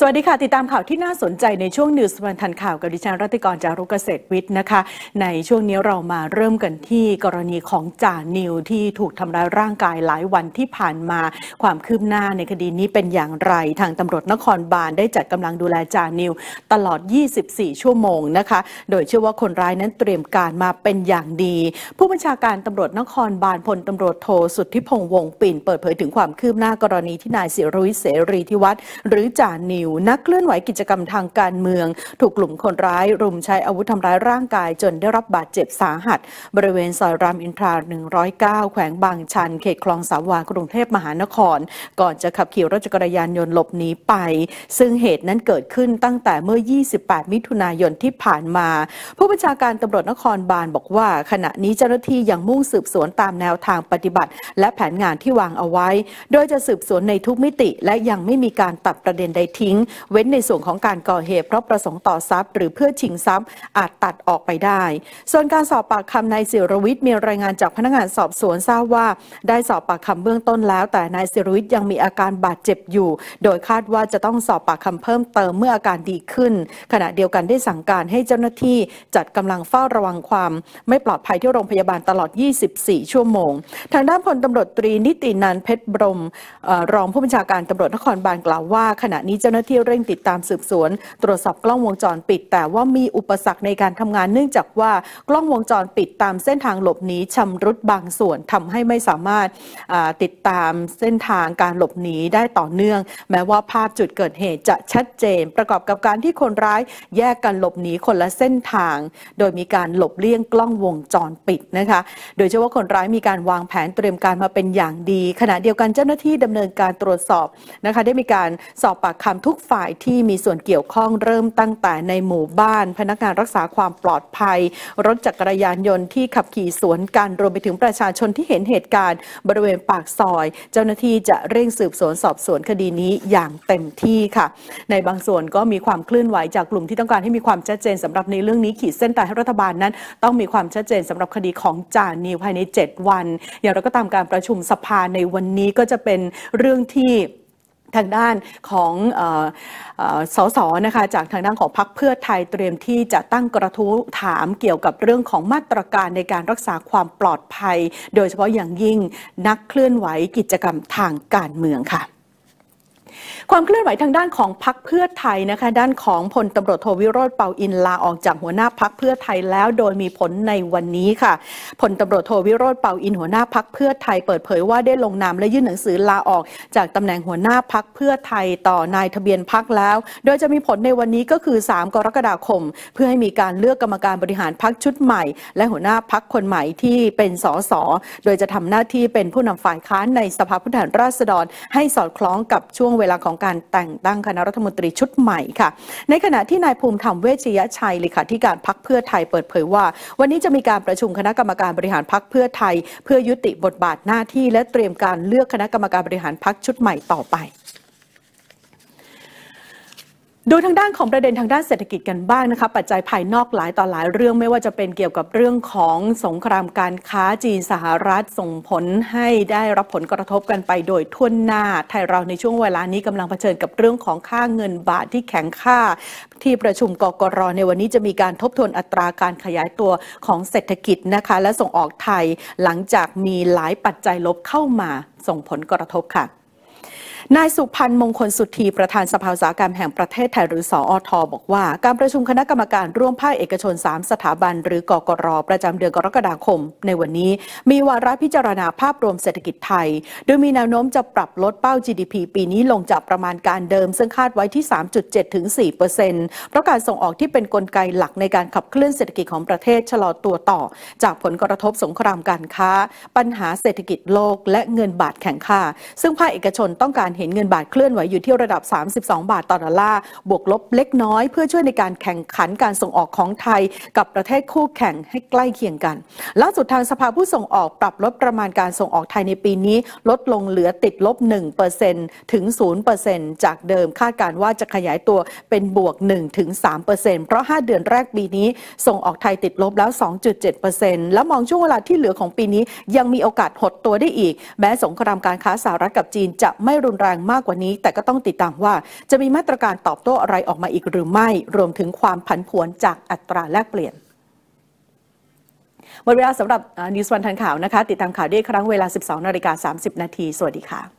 สวัสดีค่ะ ติดตามข่าวที่น่าสนใจ ในช่วงนิวส์วันทันข่าวกับดิฉันรัติกรจารุกเกษตรวิทย์นะคะ ในช่วงนี้เรามาเริ่มกันที่กรณีของจ่านิว ที่ถูกทำร้ายร่างกายหลายวันที่ผ่านมาความคืบหน้าในคดีนี้เป็นอย่างไร ทางตำรวจนครบาลได้จัดกำลังดูแลจ่านิว ตลอด 24 ชั่วโมงนะคะ โดยเชื่อว่าคนร้ายนั้นเตรียมการมาเป็นอย่างดี ผู้บัญชาการตำรวจนครบาลพลตำรวจโทสุทธิพงษ์วงปิ่นเปิดเผยถึงความคืบหน้ากรณีที่นายสิรุิเสรีทิวัฒน์หรือจ่านิววนักเคลื่อนไหวกิจกรรมทางการเมือง ถูกกลุ่มคนร้าย รุมใช้อาวุธทำร้ายร่างกาย จนได้รับบาดเจ็บสาหัส บริเวณซอยรามอินทรา109 แขวงบางชัน เขตคลองสามวากรุงเทพมหานคร ก่อนจะขับขี่รถจักรยานยนต์หลบหนีไป ซึ่งเหตุนั้นเกิดขึ้นตั้งแต่เมื่อ 28 มิถุนายนที่ผ่านมา ผู้บัญชาการตำรวจนครบาลบอกว่า ขณะนี้เจ้าหน้าที่ยังมุ่งสืบสวนตามแนวทางปฏิบัติ และแผนงานที่วางเอาไว้ โดยจะสืบสวนในทุกมิติ และยังไม่มีการตัดประเด็นใดทิ้งงเว้นในส่วนของการก่อเหตุ เพราะประสงค์ต่อทรัพย์หรือเพื่อชิงทรัพย์อาจตัดออกไปได้ ส่วนการสอบปากคำนายสิรวิทย์มีรายงานจากพนักงานสอบสวนทราบว่าได้สอบปากคำเบื้องต้นแล้ว แต่นายสิรวิทย์ยังมีอาการบาดเจ็บอยู่ โดยคาดว่าจะต้องสอบปากคำเพิ่มเติมเมื่ออาการดีขึ้น ขณะเดียวกันได้สั่งการให้เจ้าหน้าที่จัดกำลังเฝ้าระวังความ ไม่ปลอดภัยที่โรงพยาบาลตลอด 24 ชั่วโมง ทางด้านพลตำรวจตรีนิตินันเพชรบรมรองผู้บัญชาการตำรวจนครบาลกล่าวว่าขณะนี้เจ้าหน้าที่เร่งติดตามสืบสวน ตรวจสอบกล้องวงจรปิด แต่ว่ามีอุปสรรคในการทำงานเนื่องจากว่ากล้องวงจรปิดตามเส้นทางหลบหนีชำรุดบางส่วนทำให้ไม่สามารถติดตามเส้นทางการหลบหนีได้ต่อเนื่อง แม้ว่าภาพจุดเกิดเหตุจะชัดเจน ประกอบกับการที่คนร้ายแยกกันหลบหนีคนละเส้นทาง โดยมีการหลบเลี่ยงกล้องวงจรปิดนะคะโดยเฉพาะคนร้ายมีการวางแผนเตรียมการมาเป็นอย่างดี ขณะเดียวกันเจ้าหน้าที่ดำเนินการตรวจสอบนะคะได้มีการสอบปากคำทุกกฝ่ายที่มีส่วนเกี่ยวข้องเริ่มตั้งแต่ในหมู่บ้านพนักงานรักษาความปลอดภัย รถจักรยานยนต์ที่ขับขี่สวนกันรวมไปถึงประชาชนที่เห็นเหตุการณ์บริเวณปากซอย เจ้าหน้าที่จะเร่งสืบสวนสอบสวนคดีนี้อย่างเต็มที่ค่ะ ในบางส่วนก็มีความเคลื่อนไหวจากกลุ่มที่ต้องการให้มีความชัดเจนสำหรับในเรื่องนี้ขีดเส้นใต้ให้รัฐบาลนั้น ต้องมีความชัดเจนสำหรับคดีของจานิวภายใน 7 วันอย่างไรก็ตามการประชุมสภาในวันนี้ก็จะเป็นเรื่องที่ทางด้านของสส นะคะ จากทางด้านของพรรคเพื่อไทยเตรียมที่จะตั้งกระทู้ถามเกี่ยวกับเรื่องของมาตรการในการรักษาความปลอดภัย โดยเฉพาะอย่างยิ่งนักเคลื่อนไหวกิจกรรมทางการเมืองค่ะความเคลื่อนไหวทางด้านของพักเพื่อไทย นะคะ ด้านของพลตำรวจโทวิโรธเปาอินลาออกจากหัวหน้าพักเพื่อไทยแล้วโดยมีผลในวันนี้ค่ะพลตำรวจโทวิโรธเปาอินหัวหน้าพักเพื่อไทยเปิดเผยว่าได้ลงนามและยื่นหนังสือลาออก จากตำแหน่งหัวหน้าพักเพื่อไทยต่อนายทะเบียนพักแล้ว โดยจะมีผลในวันนี้ก็คือ 3 กรกฎาคม เพื่อให้มีการเลือกกรรมการบริหารพักชุดใหม่ และหัวหน้าพักคนใหม่ที่เป็นสสโดยจะทำหน้าที่เป็นผู้นำฝ่ายค้านในสภาผู้แทนราษฎร ให้สอดคล้องกับช่วงเวลาลาของการแต่งตั้งคณะรัฐมนตรีชุดใหม่ค่ะ ในขณะที่นายภูมิธรรมเวชยชัยเลขาธิการพักเพื่อไทยเปิดเผยว่า วันนี้จะมีการประชุมคณะกรรมการบริหารพักเพื่อไทย เพื่อยุติบทบาทหน้าที่และเตรียมการเลือกคณะกรรมการบริหารพักชุดใหม่ต่อไปดูทางด้านของประเด็นทางด้านเศรษฐกิจกันบ้างนะคะปัจจัยภายนอกหลายต่อหลายเรื่องไม่ว่าจะเป็นเกี่ยวกับเรื่องของสงครามการค้าจีนสหรัฐส่งผลให้ได้รับผลกระทบกันไป โดยทั่วหน้า ไทยเราในช่วงเวลานี้กำลังเผชิญกับเรื่องของค่าเงินบาทที่แข็งค่า ที่ประชุมกกรในวันนี้จะมีการทบทวนอัตราการขยายตัวของเศรษฐกิจนะคะ และส่งออกไทยหลังจากมีหลายปัจจัยลบเข้ามาส่งผลกระทบค่ะนายสุพันธ์มงคลสุทธีประธานสภาสาหกรรมแห่งประเทศไทย หรือสออท บอกว่าการประชุมคณะกรรมการร่วมภาคเอกชน 3 สถาบันหรือกกรประจำเดือนกรกฎาคม ในวันนี้มีวาระพิจารณาภาพรวมเศรษฐกิจไทย โดยมีแนวโน้มจะปรับลดเป้า GDP ปีนี้ลงจากประมาณการเดิม ซึ่งคาดไว้ที่ 3.7ถึง4เปอร์เซ็นต์เพราะการส่งออกที่เป็นนกลไกหลักในการขับเคลื่อนเศรษฐกิจของประเทศชะลอตัวต่อ จากผลกระทบสงครามการค้าปัญหาเศรษฐกิจโลกและเงินบาทแข็งค่า ซึ่งภาคเอกชนต้องการเห็นเงินบาทเคลื่อนไหวอยู่ที่ระดับ 32 บาทต่อดอลลาร์บวกลบเล็กน้อยเพื่อช่วยในการแข่งขันการส่งออกของไทยกับประเทศคู่แข่งให้ใกล้เคียงกัน ล่าสุดทางสภาผู้ส่งออกปรับลดประมาณการส่งออกไทยในปีนี้ลดลงเหลือติดลบ1%ถึง0%จากเดิมคาดการว่าจะขยายตัวเป็นบวก 1-3%เพราะ 5 เดือนแรกปีนี้ส่งออกไทยติดลบแล้ว 2.7%แล้วมองช่วงเวลาที่เหลือของปีนี้ ยังมีโอกาสหดตัวได้อีก แม้สงครามการค้าสหรัฐกับจีนจะไม่รุนแรงรงมากกว่านี้แต่ก็ต้องติดตามว่าจะมีมาตรการตอบโต้อะไรออกมาอีกหรือไม่รวมถึงความผันผวนจากอัตราแลกเปลี่ยนหมดเวลาสำหรับนิวส์วันทันข่าวนะคะ ติดตามข่าวได้ครั้งเวลา 12นาฬิกา30 นาทีสวัสดีค่ะ